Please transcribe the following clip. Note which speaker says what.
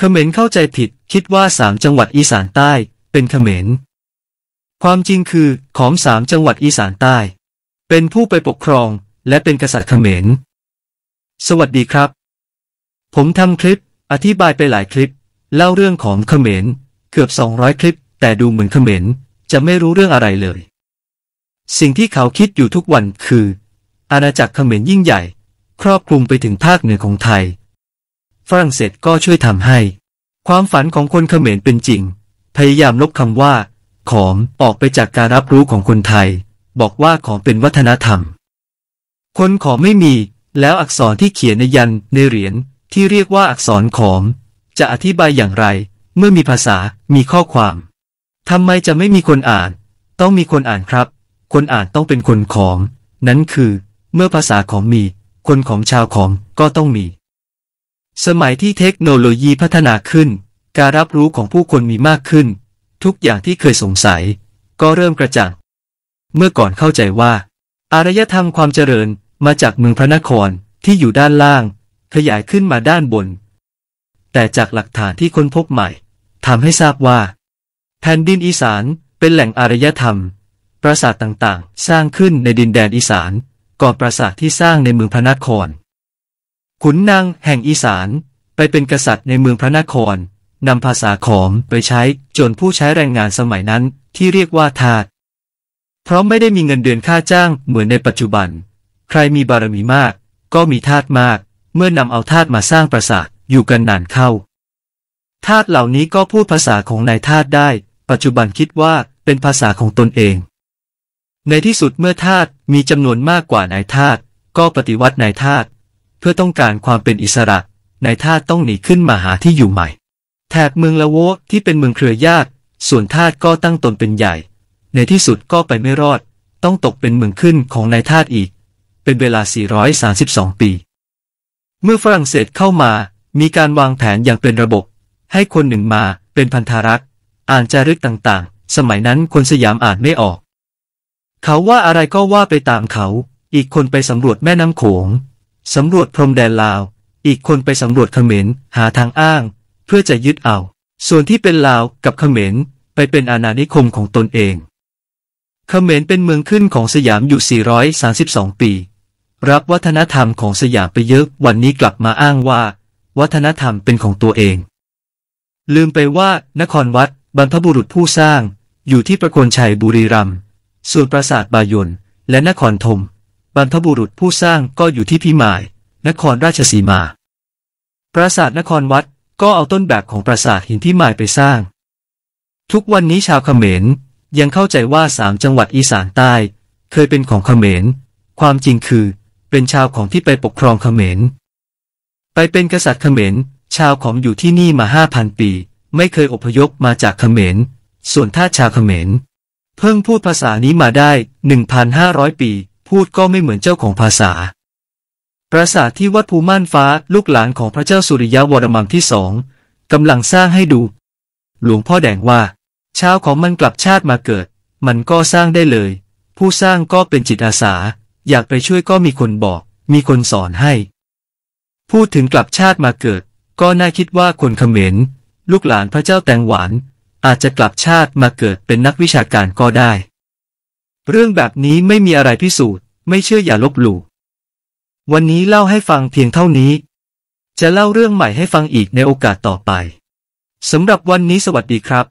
Speaker 1: เขมรเข้าใจผิดคิดว่าสามจังหวัดอีสานใต้เป็นเขมรความจริงคือของสามจังหวัดอีสานใต้ เป็นผู้ไปปกครองและเป็นกษัตริย์เขมรสวัสดีครับ ผมทำคลิปอธิบายไปหลายคลิป เล่าเรื่องของเขมรเกือบ 200 คลิป แต่ดูเหมือนเขมรจะไม่รู้เรื่องอะไรเลย สิ่งที่เขาคิดอยู่ทุกวันคือ อาณาจักรเขมรยิ่งใหญ่ ครอบคลุมไปถึงภาคเหนือของไทยฝรั่งเศสก็ช่วยทำให้ ความฝันของคนเขมรเป็นจริง พยายามลบคำว่า ขอมออกไปจากการรับรู้ของคนไทย บอกว่าขอมเป็นวัฒนธรรม คนขอไม่มี แล้วอักษรที่เขียนในยันในเหรียญที่เรียกว่าอักษรขอมจะอธิบายอย่างไร เมื่อมีภาษามีข้อความทำไมจะไม่มีคนอ่าน ต้องมีคนอ่านครับ คนอ่านต้องเป็นคนของนั้นคือ เมื่อภาษาของมี คนของชาวของก็ต้องมีสมัยที่เทคโนโลยีพัฒนาขึ้น การรับรู้ของผู้คนมีมากขึ้น ทุกอย่างที่เคยสงสัย ก็เริ่มกระจ่างเมื่อก่อนเข้าใจว่า อารยธรรมความเจริญมาจากเมืองพระนครที่อยู่ด้านล่าง ขยายขึ้นมาด้านบน แต่จากหลักฐานที่ค้นพบใหม่ทำให้ทราบว่าแผ่นดินอีสานเป็นแหล่งอารยธรรม ปราสาทต่างๆ สร้างขึ้นในดินแดนอีสานก่อนปราสาทที่สร้างในเมืองพระนครขุนนางแห่งอีสาน ไปเป็นกษัตริย์ในเมืองพระนคร นำภาษาขอมไปใช้จนผู้ใช้แรงงานสมัยนั้นที่เรียกว่าทาสเพราะไม่ได้มีเงินเดือนค่าจ้างเหมือนในปัจจุบัน ใครมีบารมีมาก ก็มีทาสมาก เมื่อนำเอาทาสมาสร้างปราสาทอยู่กันนานเข้า ทาสเหล่านี้ก็พูดภาษาของนายทาสได้ ปัจจุบันคิดว่าเป็นภาษาของตนเอง ในที่สุดเมื่อทาสมีจำนวนมากกว่านายทาสก็ปฏิวัตินายทาสพื่อต้องการความเป็นอิสระนายทาสต้องหนีขึ้นมาหาที่อยู่ใหม่ แถบเมืองละโวที่เป็นเมืองเครือญาติ ส่วนทาสก็ตั้งตนเป็นใหญ่ ในที่สุดก็ไปไม่รอด ต้องตกเป็นเมืองขึ้นของนายทาสอีก เป็นเวลา 432 ปี เมื่อฝรั่งเศสเข้ามามีการวางแผนอย่างเป็นระบบ ให้คนหนึ่งมาเป็นพันธรักษ์อ่านจารึกต่างๆ สมัยนั้นคนสยามอ่านไม่ออก เขาว่าอะไรก็ว่าไปตามเขา อีกคนไปสำรวจแม่น้ำโขงสำรวจพรมแดนลาว อีกคนไปสำรวจเขมรหาทางอ้าง เพื่อจะยึดเอา ส่วนที่เป็นลาวกับเขมรไปเป็นอาณานิคมของตนเอง เขมรเป็นเมืองขึ้นของสยามอยู่ 432 ปี รับวัฒนธรรมของสยามไปเยอะ วันนี้กลับมาอ้างว่า วัฒนธรรมเป็นของตัวเอง ลืมไปว่านครวัดบรรพบุรุษผู้สร้าง อยู่ที่ประโคนชัยบุรีรัมย์ส่วนปราสาทบายนและนครธมบรรพบุรุษผู้สร้างก็อยู่ที่พิมายนครราชสีมา ปราสาทนครวัดก็เอาต้นแบบของปราสาทหินพิมายไปสร้าง ทุกวันนี้ชาวเขมรยังเข้าใจว่าสามจังหวัดอีสานใต้ เคยเป็นของเขมร ความจริงคือเป็นชาวของที่ไปปกครองเขมร ไปเป็นกษัตริย์เขมร ชาวของอยู่ที่นี่มาห้าพันปี ไม่เคยอพยพมาจากเขมร ส่วนท่าชาวเขมรเพิ่งพูดภาษานี้มาได้1,500ปีพูดก็ไม่เหมือนเจ้าของภาษาปราสาทที่วัดภูม่านฟ้า ลูกหลานของพระเจ้าสุริยะวรมังที่สองกำลังสร้างให้ดู หลวงพ่อแดงว่าเช้าของมันกลับชาติมาเกิด มันก็สร้างได้เลย ผู้สร้างก็เป็นจิตอาสา อยากไปช่วยก็มีคนบอก มีคนสอนให้ พูดถึงกลับชาติมาเกิด ก็น่าคิดว่าคนเขมรลูกหลานพระเจ้าแตงหวาน อาจจะกลับชาติมาเกิดเป็นนักวิชาการก็ได้เรื่องแบบนี้ไม่มีอะไรพิสูจน์ ไม่เชื่ออย่าลบหลู่ วันนี้เล่าให้ฟังเพียงเท่านี้ จะเล่าเรื่องใหม่ให้ฟังอีกในโอกาสต่อไป สำหรับวันนี้สวัสดีครับ